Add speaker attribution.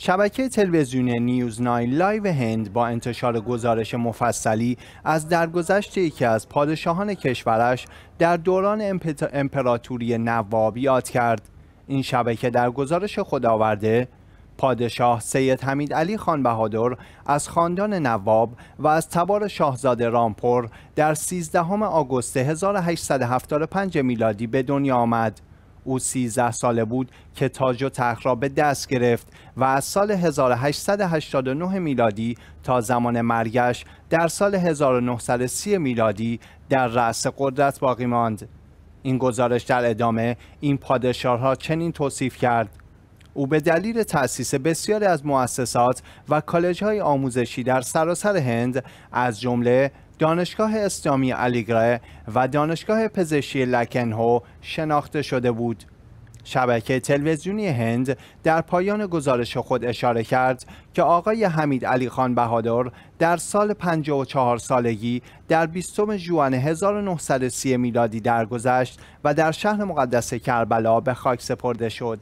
Speaker 1: شبکه تلویزیونی نیوز ناین لایو هند با انتشار گزارش مفصلی از درگذشت یکی از پادشاهان کشورش در دوران امپراتوری نواب یاد کرد این شبکه در گزارش خداورده پادشاه سید حمید علی خان بهادر از خاندان نواب و از تبار شاهزاده رامپور در 13 آگوست 1875 میلادی به دنیا آمد او 13 ساله بود که تاج و تخت را به دست گرفت و از سال 1889 میلادی تا زمان مرگش در سال 1930 میلادی در رأس قدرت باقی ماند. این گزارش در ادامه این ها چنین توصیف کرد او به دلیل تأسیس بسیاری از مؤسسات و کالج های آموزشی در سراسر هند از جمله دانشگاه اسلامی علیگره و دانشگاه پزشکی لکنهو شناخته شده بود. شبکه تلویزیونی هند در پایان گزارش خود اشاره کرد که آقای حمید علی خان بهادر در سال 54 سالگی در 20 ژوئن 1930 میلادی درگذشت و در شهر مقدس کربلا به خاک سپرده شد.